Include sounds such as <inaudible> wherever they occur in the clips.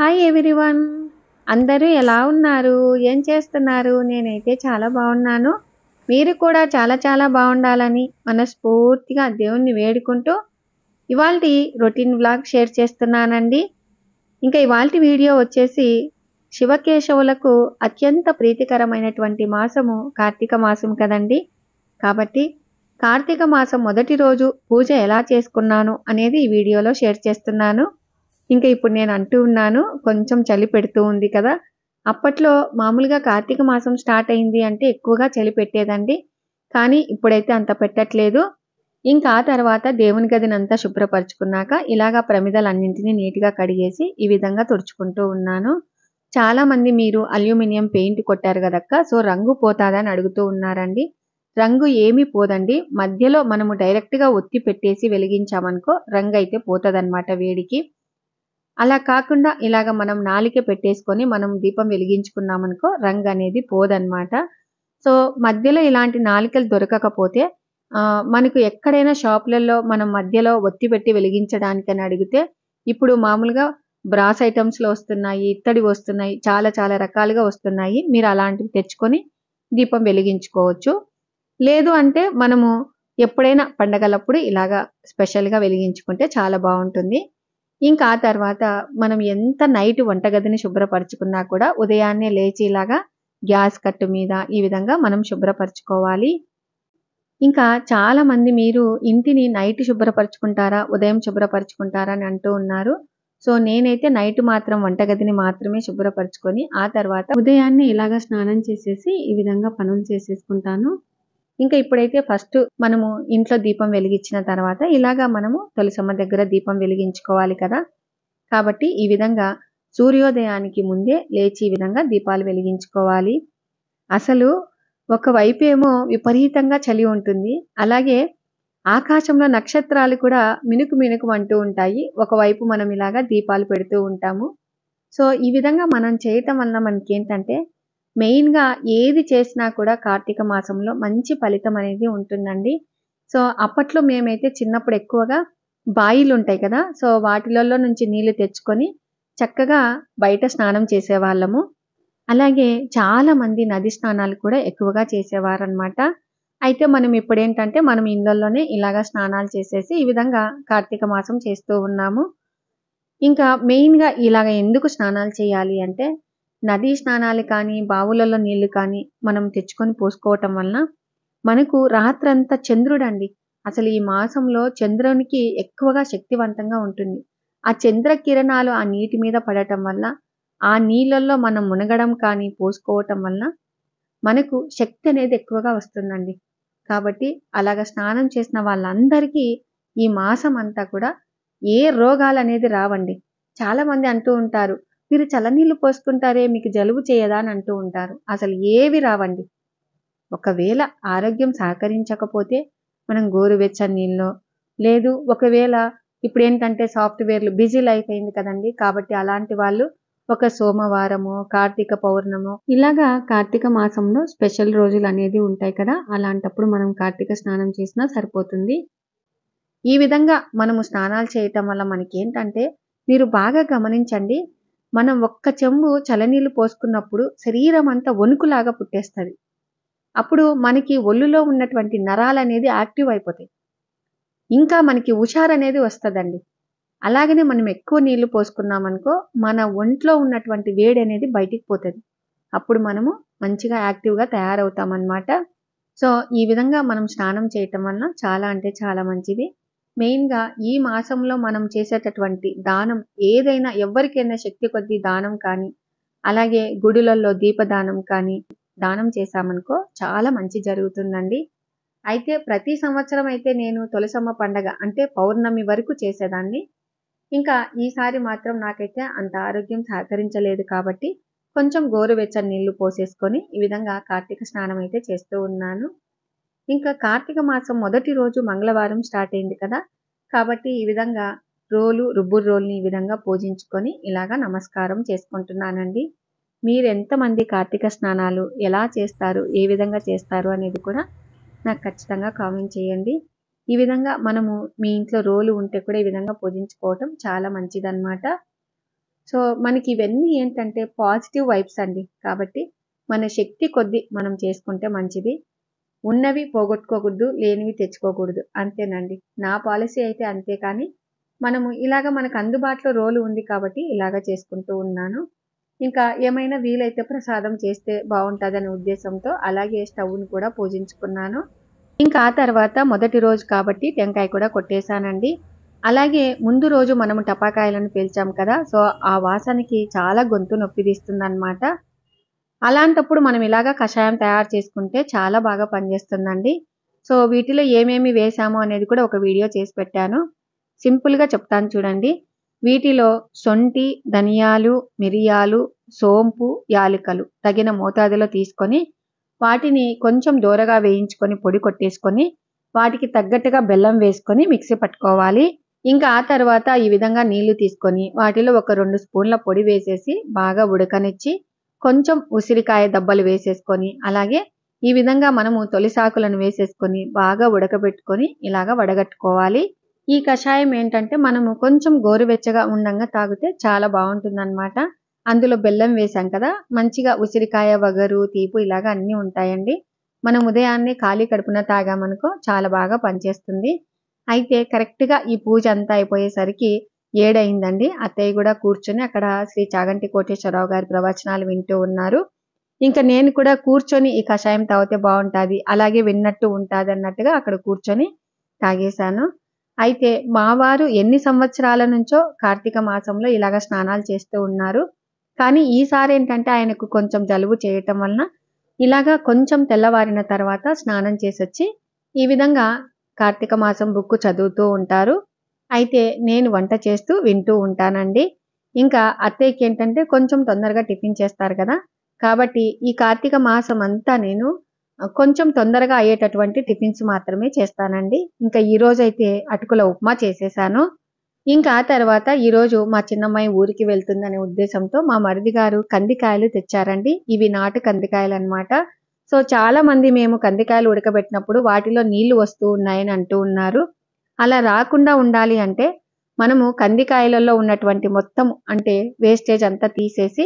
hi everyone అందరూ ఎలా ఉన్నారు ఏం చేస్తున్నారు నేనైతే చాలా బాగున్నాను మీరు కూడా చాలా చాలా బాగుండాలని మనస్ఫూర్తిగా దేవుణ్ణి వేడుకుంటూ ఇవాళ రొటీన్ వ్లాగ్ షేర్ చేస్తున్నానండి ఇంకా ఇవాళ వీడియో వచ్చేసి శివకేశవులకు అత్యంత ప్రీతికరమైనటువంటి మాసము కార్తీక మాసం కదండి కాబట్టి కార్తీక మాసం మొదటి రోజు పూజ ఎలా చేసుకున్నాను అనేది ఈ వీడియోలో షేర్ చేస్తున్నాను ఇంకా ఇప్పుడు నేను అంటూ ఉన్నాను కొంచెం చలి పెడుతూ ఉంది కదా అప్పట్లో మామూలుగా కార్తీక మాసం స్టార్ట్ అయింది అంటే ఎక్కువగా చలి పెట్టేదండి కానీ ఇప్పుడైతే అంత పెట్టట్లేదు ఇంకా ఆ తర్వాత దేవుని గదిని అంతా శుభ్రపరచుకున్నాక ఇలాగా అన్నింటినీ నీట్గా కడిగేసి ఈ విధంగా తుడుచుకుంటూ ఉన్నాను చాలామంది మీరు అల్యూమినియం పెయింట్ కొట్టారు కదక్క సో రంగు పోతాదని అడుగుతూ ఉన్నారండి రంగు ఏమీ పోదండి మధ్యలో మనము డైరెక్ట్గా ఒత్తి పెట్టేసి వెలిగించామనుకో రంగు అయితే పోతుందన్నమాట వేడికి అలా కాకుండా ఇలాగ మనం నాలిక పెట్టేసుకొని మనం దీపం వెలిగించుకున్నామనుకో రంగు అనేది పోదనమాట సో మధ్యలో ఇలాంటి నాలికలు దొరకకపోతే మనకు ఎక్కడైనా షాపులలో మనం మధ్యలో ఒత్తి పెట్టి వెలిగించడానికని అడిగితే ఇప్పుడు మామూలుగా బ్రాస్ ఐటమ్స్లో వస్తున్నాయి ఇత్తడి వస్తున్నాయి చాలా చాలా రకాలుగా వస్తున్నాయి మీరు అలాంటివి తెచ్చుకొని దీపం వెలిగించుకోవచ్చు లేదు అంటే మనము ఎప్పుడైనా పండగలప్పుడు ఇలాగా స్పెషల్గా వెలిగించుకుంటే చాలా బాగుంటుంది ఇంకా ఆ తర్వాత మనం ఎంత నైట్ వంటగదిని శుభ్రపరచుకున్నా కూడా ఉదయాన్నే లేచేలాగా గ్యాస్ కట్టు మీద ఈ విధంగా మనం శుభ్రపరచుకోవాలి ఇంకా చాలా మంది మీరు ఇంటిని నైట్ శుభ్రపరచుకుంటారా ఉదయం శుభ్రపరచుకుంటారా అని అంటూ ఉన్నారు సో నేనైతే నైట్ మాత్రం వంటగదిని మాత్రమే శుభ్రపరచుకొని ఆ తర్వాత ఉదయాన్నే ఇలాగా స్నానం చేసేసి ఈ విధంగా పనులు చేసేసుకుంటాను ఇంకా ఇప్పుడైతే ఫస్ట్ మనము ఇంట్లో దీపం వెలిగించిన తర్వాత ఇలాగా మనము తొలిసమ్మ దగ్గర దీపం వెలిగించుకోవాలి కదా కాబట్టి ఈ విధంగా సూర్యోదయానికి ముందే లేచి ఈ విధంగా దీపాలు వెలిగించుకోవాలి అసలు ఏమో విపరీతంగా చలి ఉంటుంది అలాగే ఆకాశంలో నక్షత్రాలు కూడా మినుకు మినుకు అంటూ ఉంటాయి ఒకవైపు మనం ఇలాగా దీపాలు పెడుతూ ఉంటాము సో ఈ విధంగా మనం చేయటం వల్ల మనకి ఏంటంటే మెయిన్గా ఏది చేసినా కూడా కార్తీక మాసంలో మంచి ఫలితం అనేది ఉంటుందండి సో అప్పట్లో మేమైతే చిన్నప్పుడు ఎక్కువగా బాయిలు ఉంటాయి కదా సో వాటిలలో నుంచి నీళ్లు తెచ్చుకొని చక్కగా బయట స్నానం చేసేవాళ్ళము అలాగే చాలామంది నది స్నానాలు కూడా ఎక్కువగా చేసేవారనమాట అయితే మనం ఇప్పుడు ఏంటంటే మనం ఇళ్ళల్లోనే ఇలాగా స్నానాలు చేసేసి ఈ విధంగా కార్తీక మాసం చేస్తూ ఉన్నాము ఇంకా మెయిన్గా ఇలాగ ఎందుకు స్నానాలు చేయాలి అంటే నదీ స్నానాలు కానీ బావులలో నీళ్లు కానీ మనం తెచ్చుకొని పోసుకోవటం వలన మనకు రాత్రంతా చంద్రుడు అండి అసలు ఈ మాసంలో చంద్రునికి ఎక్కువగా శక్తివంతంగా ఉంటుంది ఆ చంద్ర కిరణాలు ఆ నీటి మీద పడటం వల్ల ఆ నీళ్ళల్లో మనం మునగడం కానీ పోసుకోవటం వల్ల మనకు శక్తి అనేది ఎక్కువగా వస్తుందండి కాబట్టి అలాగ స్నానం చేసిన వాళ్ళందరికీ ఈ మాసం అంతా కూడా ఏ రోగాలు అనేది రావండి చాలామంది అంటూ ఉంటారు మీరు చల్లనీళ్ళు పోసుకుంటారే మీకు జలుబు చేయదా అని అంటూ ఉంటారు అసలు ఏవి రావండి ఒకవేళ ఆరోగ్యం సహకరించకపోతే మనం గోరువెచ్చని నీళ్ళలో లేదు ఒకవేళ ఇప్పుడు ఏంటంటే సాఫ్ట్వేర్లు బిజీ లైఫ్ అయింది కదండి కాబట్టి అలాంటి వాళ్ళు ఒక సోమవారము కార్తీక పౌర్ణము ఇలాగా కార్తీక మాసంలో స్పెషల్ రోజులు అనేది ఉంటాయి కదా అలాంటప్పుడు మనం కార్తీక స్నానం చేసినా సరిపోతుంది ఈ విధంగా మనము స్నానాలు చేయటం వల్ల మనకి ఏంటంటే మీరు బాగా గమనించండి మనం ఒక్క చెంబు చలనీళ్ళు పోసుకున్నప్పుడు శరీరం అంతా వణుకులాగా పుట్టేస్తుంది అప్పుడు మనకి ఒళ్ళులో ఉన్నటువంటి నరాలు అనేది యాక్టివ్ అయిపోతాయి ఇంకా మనకి హుషారు అనేది వస్తుందండి అలాగనే మనం ఎక్కువ నీళ్లు పోసుకున్నామనుకో మన ఒంట్లో ఉన్నటువంటి వేడి అనేది బయటికి పోతుంది అప్పుడు మనము మంచిగా యాక్టివ్గా తయారవుతామన్నమాట సో ఈ విధంగా మనం స్నానం చేయటం వల్ల చాలా అంటే చాలా మంచిది మెయిన్గా ఈ మాసంలో మనం చేసేటటువంటి దానం ఏదైనా ఎవరికైనా శక్తి కొద్దీ దానం కానీ అలాగే గుడులలో దీపదానం కానీ దానం చేశామనుకో చాలా మంచి జరుగుతుందండి అయితే ప్రతి సంవత్సరం అయితే నేను తులసమ్మ పండగ అంటే పౌర్ణమి వరకు చేసేదాన్ని ఇంకా ఈసారి మాత్రం నాకైతే అంత ఆరోగ్యం సహకరించలేదు కాబట్టి కొంచెం గోరువెచ్చని నీళ్లు పోసేసుకొని ఈ విధంగా కార్తీక స్నానం అయితే చేస్తూ ఉన్నాను ఇంకా కార్తీక మాసం మొదటి రోజు మంగళవారం స్టార్ట్ అయింది కదా కాబట్టి ఈ విధంగా రోలు రుబ్బు రోల్ని ఈ విధంగా పూజించుకొని ఇలాగా నమస్కారం చేసుకుంటున్నానండి మీరు ఎంతమంది కార్తీక స్నానాలు ఎలా చేస్తారు ఏ విధంగా చేస్తారు అనేది కూడా నాకు ఖచ్చితంగా కామెంట్ చేయండి ఈ విధంగా మనము మీ ఇంట్లో రోలు ఉంటే కూడా ఈ విధంగా పూజించుకోవటం చాలా మంచిదన్నమాట సో మనకి ఇవన్నీ ఏంటంటే పాజిటివ్ వైబ్స్ అండి కాబట్టి మన శక్తి కొద్దీ మనం చేసుకుంటే మంచిది ఉన్నవి పోగొట్టుకోకూడదు లేనివి తెచ్చుకోకూడదు అంతేనండి నా పాలసీ అయితే అంతే కానీ మనము ఇలాగ మనకు అందుబాటులో రోలు ఉంది కాబట్టి ఇలాగ చేసుకుంటూ ఉన్నాను ఇంకా ఏమైనా వీలైతే ప్రసాదం చేస్తే బాగుంటుందనే ఉద్దేశంతో అలాగే స్టవ్ని కూడా పూజించుకున్నాను ఇంకా ఆ తర్వాత మొదటి రోజు కాబట్టి టెంకాయ కూడా కొట్టేశానండి అలాగే ముందు రోజు మనము టపాకాయలను పేల్చాం కదా సో ఆ వాసనకి చాలా గొంతు నొప్పి తీస్తుందనమాట అలాంటప్పుడు మనం ఇలాగా కషాయం తయారు చేసుకుంటే చాలా బాగా పనిచేస్తుందండి సో వీటిలో ఏమేమి వేసాము అనేది కూడా ఒక వీడియో చేసి పెట్టాను సింపుల్గా చెప్తాను చూడండి వీటిలో సొంటి ధనియాలు మిరియాలు సోంపు యాలికలు తగిన మోతాదులో తీసుకొని వాటిని కొంచెం దూరగా వేయించుకొని పొడి కొట్టేసుకొని వాటికి తగ్గట్టుగా బెల్లం వేసుకొని మిక్సీ పట్టుకోవాలి ఇంకా ఆ తర్వాత ఈ విధంగా నీళ్లు తీసుకొని వాటిలో ఒక రెండు స్పూన్ల పొడి వేసేసి బాగా ఉడకనిచ్చి కొంచెం ఉసిరికాయ దెబ్బలు వేసేసుకొని అలాగే ఈ విధంగా మనము తొలిసాకులను వేసేసుకొని బాగా ఉడకబెట్టుకొని ఇలాగ వడగట్టుకోవాలి ఈ కషాయం ఏంటంటే మనము కొంచెం గోరువెచ్చగా ఉండంగా తాగితే చాలా బాగుంటుందన్నమాట అందులో బెల్లం వేసాం కదా మంచిగా ఉసిరికాయ వగరు తీపు ఇలాగ అన్నీ ఉంటాయండి మనం ఉదయాన్నే ఖాళీ కడుపున తాగామనుకో చాలా బాగా పనిచేస్తుంది అయితే కరెక్ట్గా ఈ పూజ అంతా అయిపోయేసరికి ఏడైందండి అత్తయ్య కూడా కూర్చొని అక్కడ శ్రీ చాగంటి కోటేశ్వరరావు గారి ప్రవచనాలు వింటూ ఉన్నారు ఇంకా నేను కూడా కూర్చొని ఈ కషాయం తాగితే బాగుంటుంది అలాగే విన్నట్టు ఉంటుంది అన్నట్టుగా అక్కడ కూర్చొని తాగేశాను అయితే మా ఎన్ని సంవత్సరాల నుంచో కార్తీక మాసంలో ఇలాగ స్నానాలు చేస్తూ ఉన్నారు కానీ ఈసారి ఏంటంటే ఆయనకు కొంచెం జలుబు చేయటం వలన ఇలాగా కొంచెం తెల్లవారిన తర్వాత స్నానం చేసొచ్చి ఈ విధంగా కార్తీక మాసం బుక్ చదువుతూ ఉంటారు అయితే నేను వంట చేస్తూ వింటూ ఉంటానండి ఇంకా అత్తయ్యకి ఏంటంటే కొంచెం తొందరగా టిఫిన్ చేస్తారు కదా కాబట్టి ఈ కార్తీక మాసం అంతా నేను కొంచెం తొందరగా అయ్యేటటువంటి టిఫిన్స్ మాత్రమే చేస్తానండి ఇంకా ఈరోజు అయితే అటుకుల ఉప్మా చేసేసాను ఇంకా ఆ తర్వాత ఈరోజు మా చిన్నమ్మాయి ఊరికి వెళ్తుందనే ఉద్దేశంతో మా మరిది గారు కందికాయలు తెచ్చారండి ఇవి నాటు కందికాయలు అనమాట సో చాలా మంది మేము కందికాయలు ఉడకబెట్టినప్పుడు వాటిలో నీళ్లు వస్తూ ఉన్నాయని అంటూ ఉన్నారు అలా రాకుండా ఉండాలి అంటే మనము కందికాయలలో ఉన్నటువంటి మొత్తం అంటే వేస్టేజ్ అంతా తీసేసి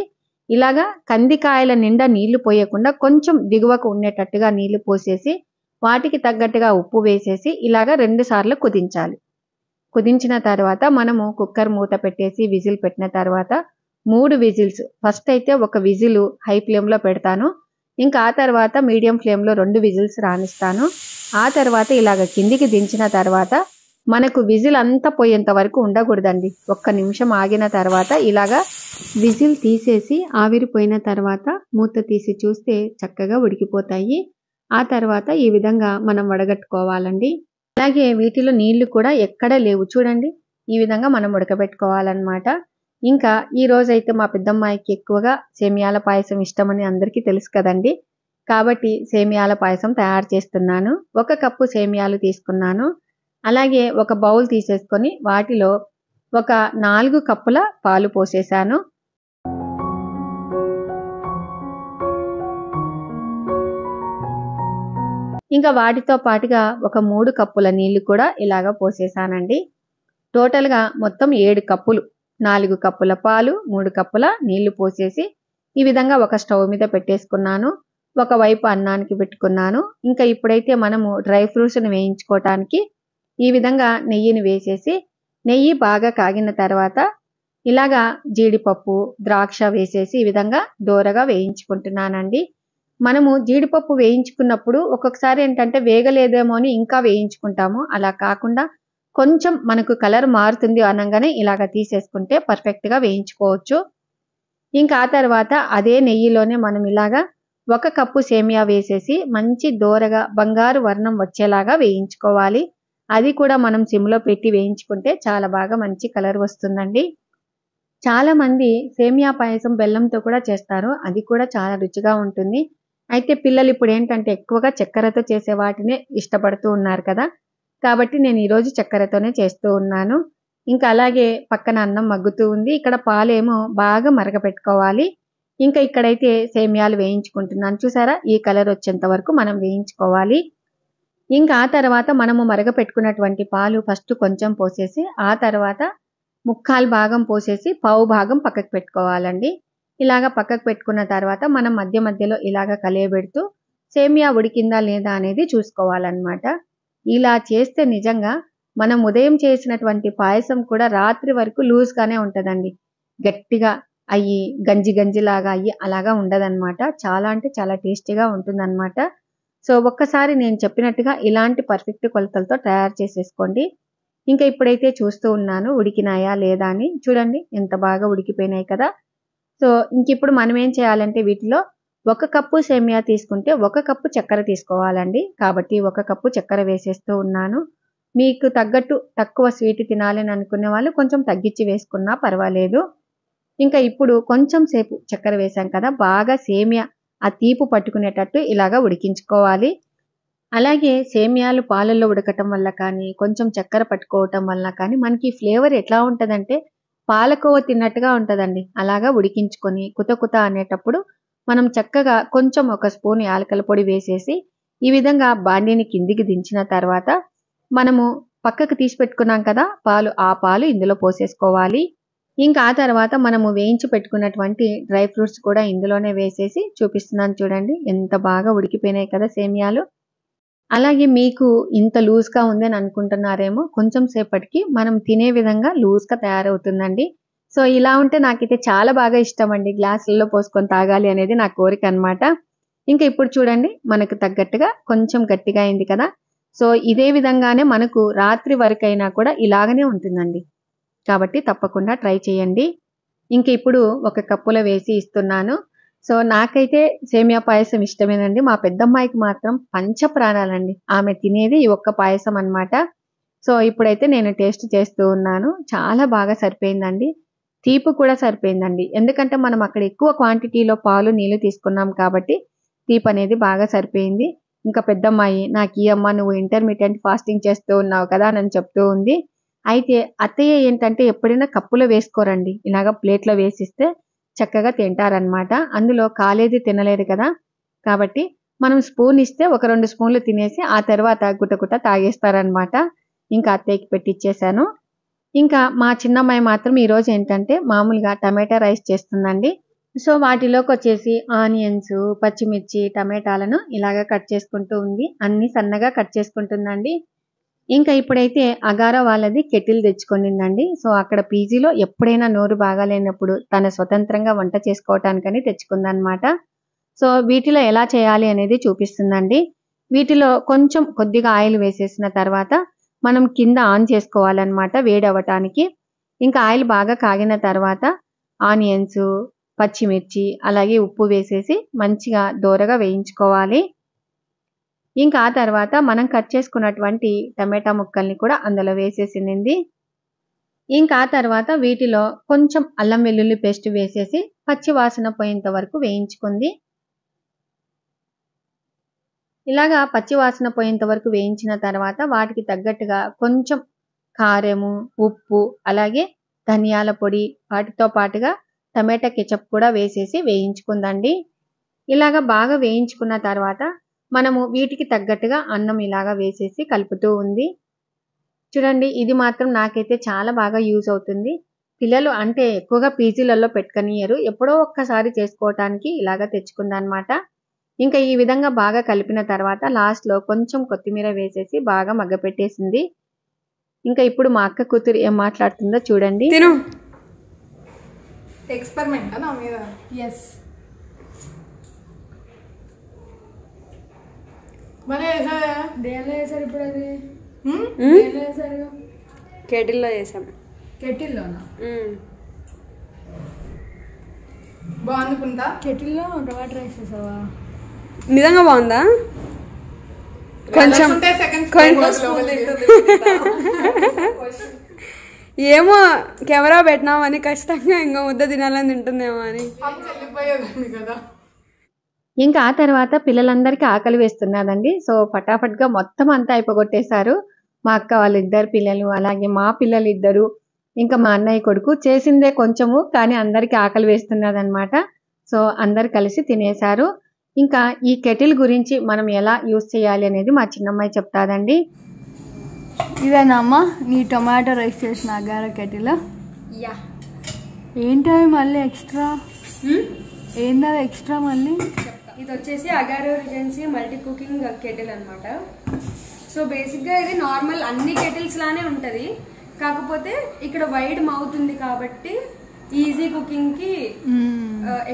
ఇలాగా కందికాయల నిండా నీళ్లు పోయకుండా కొంచెం దిగువకు ఉండేటట్టుగా నీళ్లు పోసేసి వాటికి తగ్గట్టుగా ఉప్పు వేసేసి ఇలాగా రెండు సార్లు కుదించాలి కుదించిన తర్వాత మనము కుక్కర్ మూత పెట్టేసి విజిల్ పెట్టిన తర్వాత మూడు విజిల్స్ ఫస్ట్ అయితే ఒక విజిల్ హై ఫ్లేమ్లో పెడతాను ఇంకా ఆ తర్వాత మీడియం ఫ్లేమ్లో రెండు విజిల్స్ రాణిస్తాను ఆ తర్వాత ఇలాగ కిందికి దించిన తర్వాత మనకు విజిల్ అంతా పోయేంత వరకు ఉండకూడదండి ఒక్క నిమిషం ఆగిన తర్వాత ఇలాగా విజిల్ తీసేసి ఆవిరిపోయిన తర్వాత మూత తీసి చూస్తే చక్కగా ఉడికిపోతాయి ఆ తర్వాత ఈ విధంగా మనం వడగట్టుకోవాలండి అలాగే వీటిలో నీళ్లు కూడా ఎక్కడ లేవు చూడండి ఈ విధంగా మనం ఉడకబెట్టుకోవాలన్నమాట ఇంకా ఈ రోజైతే మా పెద్దమ్మాయికి ఎక్కువగా సేమియాల పాయసం ఇష్టమని అందరికీ తెలుసు కదండి కాబట్టి సేమియాల పాయసం తయారు చేస్తున్నాను ఒక కప్పు సేమియాలు తీసుకున్నాను అలాగే ఒక బౌల్ తీసేసుకొని వాటిలో ఒక నాలుగు కప్పుల పాలు పోసేసాను ఇంకా వాటితో పాటుగా ఒక మూడు కప్పుల నీళ్లు కూడా ఇలాగ పోసేసానండి టోటల్గా మొత్తం ఏడు కప్పులు నాలుగు కప్పుల పాలు మూడు కప్పుల నీళ్లు పోసేసి ఈ విధంగా ఒక స్టవ్ మీద పెట్టేసుకున్నాను ఒకవైపు అన్నానికి పెట్టుకున్నాను ఇంకా ఇప్పుడైతే మనము డ్రై ఫ్రూట్స్ని వేయించుకోవటానికి ఈ విధంగా నెయ్యిని వేసేసి నెయ్యి బాగా కాగిన తర్వాత ఇలాగా జీడిపప్పు ద్రాక్ష వేసేసి ఈ విధంగా దోరగా వేయించుకుంటున్నానండి మనము జీడిపప్పు వేయించుకున్నప్పుడు ఒక్కొక్కసారి ఏంటంటే వేగలేదేమో అని ఇంకా వేయించుకుంటాము అలా కాకుండా కొంచెం మనకు కలర్ మారుతుంది అనగానే ఇలాగ తీసేసుకుంటే పర్ఫెక్ట్గా వేయించుకోవచ్చు ఇంకా ఆ తర్వాత అదే నెయ్యిలోనే మనం ఇలాగా ఒక కప్పు సేమియా వేసేసి మంచి దోరగా బంగారు వర్ణం వచ్చేలాగా వేయించుకోవాలి అది కూడా మనం సిమ్లో పెట్టి వేయించుకుంటే చాలా బాగా మంచి కలర్ వస్తుందండి చాలామంది సేమియా పాయసం బెల్లంతో కూడా చేస్తారు అది కూడా చాలా రుచిగా ఉంటుంది అయితే పిల్లలు ఇప్పుడు ఏంటంటే ఎక్కువగా చక్కెరతో చేసే వాటినే ఇష్టపడుతూ ఉన్నారు కదా కాబట్టి నేను ఈరోజు చక్కెరతోనే చేస్తూ ఉన్నాను ఇంకా అలాగే పక్కన అన్నం మగ్గుతూ ఉంది ఇక్కడ పాలేమో బాగా మరగపెట్టుకోవాలి ఇంకా ఇక్కడైతే సేమియాలు వేయించుకుంటున్నాను చూసారా ఈ కలర్ వచ్చేంత వరకు మనం వేయించుకోవాలి ఇంకా ఆ తర్వాత మనము మరగపెట్టుకున్నటువంటి పాలు ఫస్ట్ కొంచెం పోసేసి ఆ తర్వాత ముక్కాలు భాగం పోసేసి పావు భాగం పక్కకు పెట్టుకోవాలండి ఇలాగ పక్కకు పెట్టుకున్న తర్వాత మనం మధ్య మధ్యలో ఇలాగ కలియబెడుతూ సేమియా ఉడికిందా లేదా అనేది చూసుకోవాలన్నమాట ఇలా చేస్తే నిజంగా మనం ఉదయం చేసినటువంటి పాయసం కూడా రాత్రి వరకు లూజ్గానే ఉంటుందండి గట్టిగా అయ్యి గంజి గంజిలాగా అయ్యి అలాగా ఉండదన్నమాట చాలా అంటే చాలా టేస్టీగా ఉంటుందన్నమాట సో ఒక్కసారి నేను చెప్పినట్టుగా ఇలాంటి పర్ఫెక్ట్ కొలతలతో తయారు చేసేసుకోండి ఇంకా ఇప్పుడైతే చూస్తూ ఉన్నాను ఉడికినాయా లేదా అని చూడండి ఎంత బాగా ఉడికిపోయినాయి కదా సో ఇంక ఇప్పుడు మనం ఏం చేయాలంటే వీటిలో ఒక కప్పు సేమియా తీసుకుంటే ఒక కప్పు చక్కెర తీసుకోవాలండి కాబట్టి ఒక కప్పు చక్కెర వేసేస్తూ ఉన్నాను మీకు తగ్గట్టు తక్కువ స్వీట్ తినాలని అనుకునే వాళ్ళు కొంచెం తగ్గించి వేసుకున్నా పర్వాలేదు ఇంకా ఇప్పుడు కొంచెం సేపు చక్కెర వేసాం కదా బాగా సేమియా ఆ తీపు పట్టుకునేటట్టు ఇలాగ ఉడికించుకోవాలి అలాగే సేమియాలు పాలల్లో ఉడకటం వల్ల కానీ కొంచెం చక్కెర పట్టుకోవటం వల్ల కానీ మనకి ఫ్లేవర్ ఎట్లా ఉంటుందంటే పాలకోవ తిన్నట్టుగా ఉంటుందండి అలాగా ఉడికించుకొని కుత కుత అనేటప్పుడు మనం చక్కగా కొంచెం ఒక స్పూన్ యాలకల పొడి వేసేసి ఈ విధంగా బాండీని కిందికి దించిన తర్వాత మనము పక్కకు తీసి పెట్టుకున్నాం కదా పాలు ఆ పాలు ఇందులో పోసేసుకోవాలి ఇంకా ఆ తర్వాత మనము వేయించి పెట్టుకున్నటువంటి డ్రై ఫ్రూట్స్ కూడా ఇందులోనే వేసేసి చూపిస్తున్నాను చూడండి ఎంత బాగా ఉడికిపోయినాయి కదా సేమియాలు అలాగే మీకు ఇంత లూజ్గా ఉందని అనుకుంటున్నారేమో కొంచెం సేపటికి మనం తినే విధంగా లూజ్గా తయారవుతుందండి సో ఇలా ఉంటే నాకైతే చాలా బాగా ఇష్టం అండి గ్లాసుల్లో పోసుకొని తాగాలి అనేది నా కోరిక అనమాట ఇంకా ఇప్పుడు చూడండి మనకు తగ్గట్టుగా కొంచెం గట్టిగా అయింది కదా సో ఇదే విధంగానే మనకు రాత్రి వరకైనా కూడా ఇలాగనే ఉంటుందండి కాబట్టి తప్పకుండా ట్రై చేయండి ఇంక ఇప్పుడు ఒక కప్పులో వేసి ఇస్తున్నాను సో నాకైతే సేమియా పాయసం ఇష్టమేనండి మా పెద్దమ్మాయికి మాత్రం పంచ ప్రాణాలండి ఆమె తినేది ఈ ఒక్క పాయసం అనమాట సో ఇప్పుడైతే నేను టేస్ట్ చేస్తూ ఉన్నాను చాలా బాగా సరిపోయిందండి తీపు కూడా సరిపోయిందండి ఎందుకంటే మనం అక్కడ ఎక్కువ క్వాంటిటీలో పాలు నీళ్ళు తీసుకున్నాం కాబట్టి తీపు అనేది బాగా సరిపోయింది ఇంకా పెద్దమ్మాయి నాకు ఈ అమ్మ నువ్వు ఇంటర్మీడియట్ ఫాస్టింగ్ చేస్తూ ఉన్నావు కదా అని చెప్తూ ఉంది అయితే అత్తయ్య ఏంటంటే ఎప్పుడైనా కప్పులో వేసుకోరండి ఇలాగ ప్లేట్లో వేసిస్తే చక్కగా తింటారనమాట అందులో కాలేది తినలేదు కదా కాబట్టి మనం స్పూన్ ఇస్తే ఒక రెండు స్పూన్లు తినేసి ఆ తర్వాత గుటగుట తాగేస్తారనమాట ఇంకా అత్తయ్యకి పెట్టిచ్చేసాను ఇంకా మా చిన్నమ్మాయి మాత్రం ఈరోజు ఏంటంటే మామూలుగా టమాటా రైస్ చేస్తుందండి సో వాటిలోకి వచ్చేసి ఆనియన్స్ పచ్చిమిర్చి టమాటాలను ఇలాగ కట్ చేసుకుంటూ ఉంది అన్ని సన్నగా కట్ చేసుకుంటుందండి ఇంకా ఇప్పుడైతే అగారా వాళ్ళది కెటిల్ తెచ్చుకొనిందండి సో అక్కడ పీజీలో ఎప్పుడైనా నోరు బాగాలేనప్పుడు తన స్వతంత్రంగా వంట చేసుకోవటానికని తెచ్చుకుందనమాట సో వీటిలో ఎలా చేయాలి అనేది చూపిస్తుందండి వీటిలో కొంచెం కొద్దిగా ఆయిల్ వేసేసిన తర్వాత మనం కింద ఆన్ చేసుకోవాలన్నమాట వేడవటానికి ఇంకా ఆయిల్ బాగా కాగిన తర్వాత ఆనియన్స్ పచ్చిమిర్చి అలాగే ఉప్పు వేసేసి మంచిగా దోరగా వేయించుకోవాలి ఇంకా ఆ తర్వాత మనం కట్ చేసుకున్నటువంటి టమాటా ముక్కల్ని కూడా అందులో వేసేసింది ఇంకా ఆ తర్వాత వీటిలో కొంచెం అల్లం వెల్లుల్లి పేస్ట్ వేసేసి పచ్చి వాసన పోయేంత వరకు వేయించుకుంది ఇలాగా పచ్చి వాసన పోయేంత వరకు వేయించిన తర్వాత వాటికి తగ్గట్టుగా కొంచెం కారము ఉప్పు అలాగే ధనియాల పొడి వాటితో పాటుగా టమాటా కెచప్ కూడా వేసేసి వేయించుకుందండి ఇలాగ బాగా వేయించుకున్న తర్వాత మనము వీటికి తగ్గట్టుగా అన్నం ఇలాగా వేసేసి కలుపుతూ ఉంది చూడండి ఇది మాత్రం నాకైతే చాలా బాగా యూజ్ అవుతుంది పిల్లలు అంటే ఎక్కువగా పీజీలలో పెట్టుకనియరు ఎప్పుడో ఒక్కసారి చేసుకోవటానికి ఇలాగ తెచ్చుకుందనమాట ఇంకా ఈ విధంగా బాగా కలిపిన తర్వాత లాస్ట్లో కొంచెం కొత్తిమీర వేసేసి బాగా మగ్గపెట్టేసింది ఇంకా ఇప్పుడు మా అక్క కూతురు ఏం మాట్లాడుతుందో చూడండి ఎక్స్పెరిమెంట్ ఎస్ కెటిల్లో కెటిల్లోనా బాగుంది నిజంగా బాగుందా కొంచెం <laughs> ఏమో కెమెరా పెట్టినామని ఖచ్చితంగా ఇంకా ముద్ద తినాలని తింటుందేమో అని కదా ఇంకా ఆ తర్వాత పిల్లలందరికీ ఆకలి వేస్తున్నదండి సో ఫటాఫట్గా మొత్తం అంతా అయిపోగొట్టేశారు మా అక్క వాళ్ళిద్దరు పిల్లలు అలాగే మా పిల్లలు ఇద్దరు ఇంకా మా అన్నయ్య కొడుకు చేసిందే కొంచెము కానీ అందరికీ ఆకలి వేస్తున్నదనమాట సో అందరు కలిసి తినేశారు ఇంకా ఈ కెటిల్ గురించి మనం ఎలా యూస్ చేయాలి అనేది మా చిన్నమ్మాయి చెప్తాదండి ఇదేనమ్మా నీ టొమాటో రైస్ చేసిన అగార కెటిల్ యా ఏంటవి మళ్ళీ ఎక్స్ట్రా ఏందా ఎక్స్ట్రా మళ్ళీ ఇది వచ్చేసి Agaro regency multi cooking kettle అనమాట సో బేసిక్గా ఇది నార్మల్ అన్ని కెటిల్స్ లానే ఉంటుంది కాకపోతే ఇక్కడ వైడ్ మౌత్ ఉంది కాబట్టి ఈజీ కుకింగ్ కి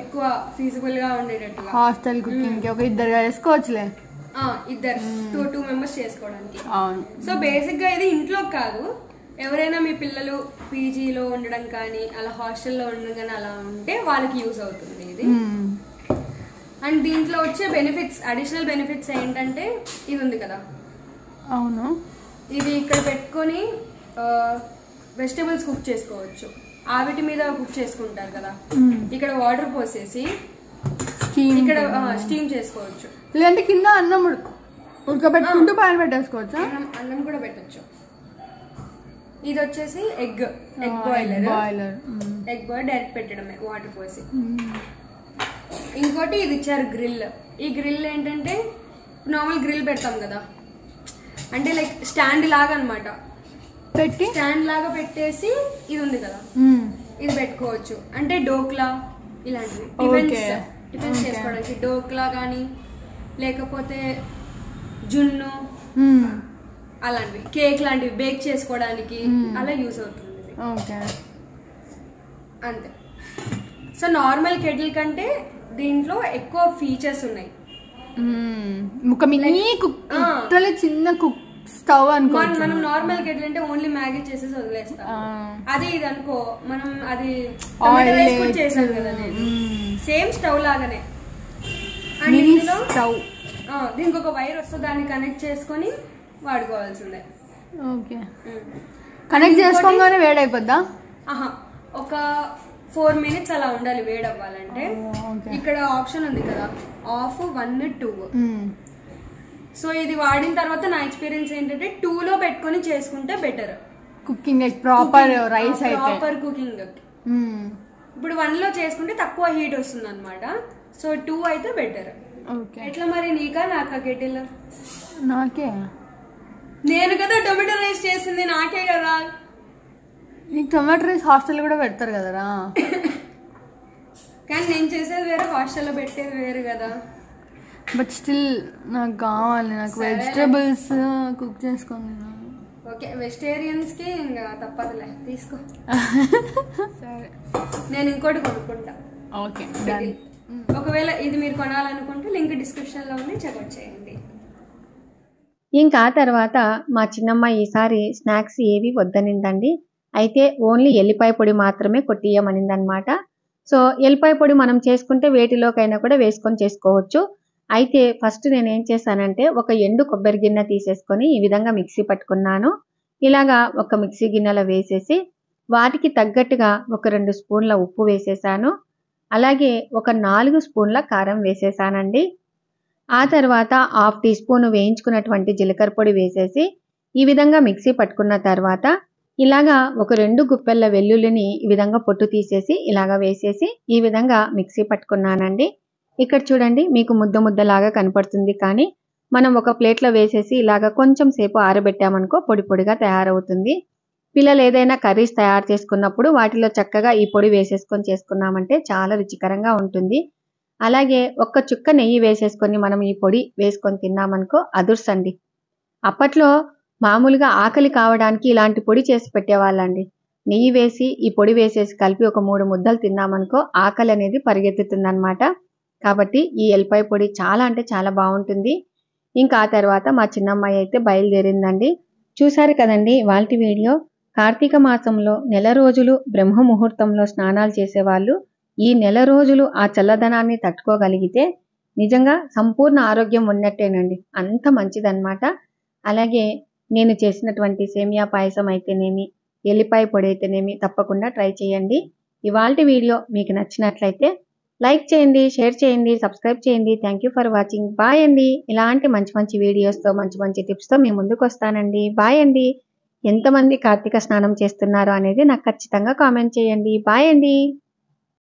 ఎక్కువ ఫీజిబుల్ గా ఉండేటట్టు హాస్టల్ కుకింగ్ కి ఒక ఇద్దరు వేసుకోవచ్చులే ఇద్దరు టూ టూ మెంబర్స్ చేసుకోవడానికి సో బేసిక్ గా ఇది ఇంట్లో కాదు ఎవరైనా మీ పిల్లలు పీజీలో ఉండడం కానీ అలా హాస్టల్లో ఉండడం కానీ అలా ఉంటే వాళ్ళకి యూజ్ అవుతుంది ఇది అండ్ దీంట్లో వచ్చే బెనిఫిట్స్ అడిషనల్ బెనిఫిట్స్ ఏంటంటే ఇది ఉంది కదా అవును ఇది ఇక్కడ పెట్టుకొని వెజిటేబుల్స్ కుక్ చేసుకోవచ్చు ఆవిటి మీద కుక్ చేసుకుంటారు కదా ఇక్కడ వాటర్ పోసేసి ఇక్కడ స్టీమ్ చేసుకోవచ్చు లేదంటే కింద అన్నం ఉడక ఉడకబెట్టుకుంటూ పెట్టేసుకోవచ్చు అన్నం కూడా పెట్టచ్చు ఇది వచ్చేసి egg egg boiler egg boiler direct పెట్టడమే వాటర్ పోసి ఇంకోటి ఇది ఇచ్చారు గ్రిల్ ఈ గ్రిల్ ఏంటంటే నార్మల్ గ్రిల్ పెడతాం కదా అంటే లైక్ స్టాండ్ లాగా అనమాట పెట్టి స్టాండ్ లాగా పెట్టేసి ఇది ఉంది కదా ఇది పెట్టుకోవచ్చు అంటే డోక్లా ఇలాంటివి డిఫెన్స్ డిఫెన్స్ చేసుకోవడానికి డోక్లా కానీ లేకపోతే జున్ను అలాంటివి కేక్ లాంటివి బేక్ చేసుకోవడానికి అలా యూస్ అవుతుంది అంతే సో నార్మల్ కెటిల్ కంటే దీంట్లో ఎక్కువ ఫీచర్స్ ఉన్నాయి ముఖం చిన్న కుక్ స్టవ్ అనుకో మనం నార్మల్ గా ఎట్లంటే ఓన్లీ మ్యాగీ చేసేసి వదిలేస్తాం అది ఇది అనుకో మనం అది చేసాం కదా నేను సేమ్ స్టవ్ లాగానే స్టవ్ దీనికి ఒక వైర్ వస్తుంది దాన్ని కనెక్ట్ చేసుకొని వాడుకోవాల్సిందే ఓకే కనెక్ట్ చేసుకోగానే వేడైపోద్దా ఆహా ఒక ఫోర్ మినిట్స్ అలా ఉండాలి వేడి అవ్వాలంటే ఇక్కడ ఆప్షన్ ఉంది కదా ఆఫ్ వన్ టూ సో ఇది వాడిన తర్వాత నా ఎక్స్పీరియన్స్ ఏంటంటే టూలో పెట్టుకొని చేసుకుంటే better cooking proper rice proper cooking ఇప్పుడు వన్ లో చేసుకుంటే తక్కువ హీట్ వస్తుంది అనమాట సో టూ అయితే బెటర్ ఎట్లా మరి నీకా నాకా కెటిల్ నాకే నేను కదా టొమాటో రైస్ చేసింది నాకే కదా నీకు టొమాటో రైస్ హాస్టల్ కూడా పెడతారు కదరా కానీ నేను చేసేది వేరే హాస్టల్లో పెట్టేది వేరు కదా బట్ స్టిల్ నాకు కావాలి నాకు వెజిటేబుల్స్ కుక్ చేసుకోండి ఓకే వెజిటేరియన్స్కి ఇంకా తప్పదులే తీసుకో <laughs> సరే నేను ఇంకోటి కొనుక్కుంటా ఓకే ఒకవేళ ఇది మీరు కొనాలనుకుంటే లింక్ డిస్క్రిప్షన్లో ఉంది చెక్అట్ చేయండి ఇంకా తర్వాత మా చిన్నమ్మ ఈసారి స్నాక్స్ ఏవి వద్దనిందండి అయితే ఓన్లీ ఎల్లిపాయ పొడి మాత్రమే కొట్టియమనిందనమాట సో ఎల్లిపాయ పొడి మనం చేసుకుంటే వేటిలోకైనా కూడా వేసుకొని చేసుకోవచ్చు అయితే ఫస్ట్ నేను ఏం చేశానంటే ఒక ఎండు కొబ్బరి గిన్నె తీసేసుకొని ఈ విధంగా మిక్సీ పట్టుకున్నాను ఇలాగా ఒక మిక్సీ గిన్నెలో వేసేసి వాటికి తగ్గట్టుగా ఒక రెండు స్పూన్ల ఉప్పు వేసేసాను అలాగే ఒక నాలుగు స్పూన్ల కారం వేసేసానండి ఆ తర్వాత హాఫ్ టీ స్పూన్ వేయించుకున్నటువంటి జీలకర్ర పొడి వేసేసి ఈ విధంగా మిక్సీ పట్టుకున్న తర్వాత ఇలాగా ఒక రెండు గుప్పెళ్ళ వెల్లుల్లిని ఈ విధంగా పొట్టు తీసేసి ఇలాగా వేసేసి ఈ విధంగా మిక్సీ పట్టుకున్నానండి ఇక్కడ చూడండి మీకు ముద్ద ముద్దలాగా కనపడుతుంది కానీ మనం ఒక ప్లేట్లో వేసేసి ఇలాగ కొంచెం సేపు ఆరబెట్టామనుకో పొడి పొడిగా తయారవుతుంది పిల్లలు ఏదైనా కర్రీస్ తయారు చేసుకున్నప్పుడు వాటిలో చక్కగా ఈ పొడి వేసేసుకొని చేసుకున్నామంటే చాలా రుచికరంగా ఉంటుంది అలాగే ఒక్క చుక్క నెయ్యి వేసేసుకొని మనం ఈ పొడి వేసుకొని తిన్నామనుకో అదుర్సండి అప్పట్లో మామూలుగా ఆకలి కావడానికి ఇలాంటి పొడి చేసి పెట్టేవాళ్ళండి నెయ్యి వేసి ఈ పొడి వేసేసి కలిపి ఒక మూడు ముద్దలు తిన్నామనుకో ఆకలి అనేది పరిగెత్తుతుందనమాట కాబట్టి ఈ ఎల్పాయ పొడి చాలా అంటే చాలా బాగుంటుంది ఇంకా ఆ తర్వాత మా చిన్నమ్మాయి అయితే బయలుదేరిందండి చూశారు కదండి వాళ్ళ వీడియో కార్తీక మాసంలో నెల రోజులు బ్రహ్మ ముహూర్తంలో స్నానాలు చేసేవాళ్ళు ఈ నెల రోజులు ఆ చల్లదనాన్ని తట్టుకోగలిగితే నిజంగా సంపూర్ణ ఆరోగ్యం ఉన్నట్టేనండి అంత మంచిదన్నమాట అలాగే నేను చేసినటువంటి సేమియా పాయసం అయితేనేమి ఎల్లిపాయ పొడి అయితేనేమి తప్పకుండా ట్రై చేయండి ఇవాళ వీడియో మీకు నచ్చినట్లయితే లైక్ చేయండి షేర్ చేయండి సబ్స్క్రైబ్ చేయండి thank you for watching bye అండి ఇలాంటి మంచి మంచి వీడియోస్తో మంచి మంచి టిప్స్తో మేము ముందుకు వస్తానండి బాయ్ అండి ఎంతమంది కార్తీక స్నానం చేస్తున్నారు అనేది నాకు ఖచ్చితంగా కామెంట్ చేయండి బాయ్ అండి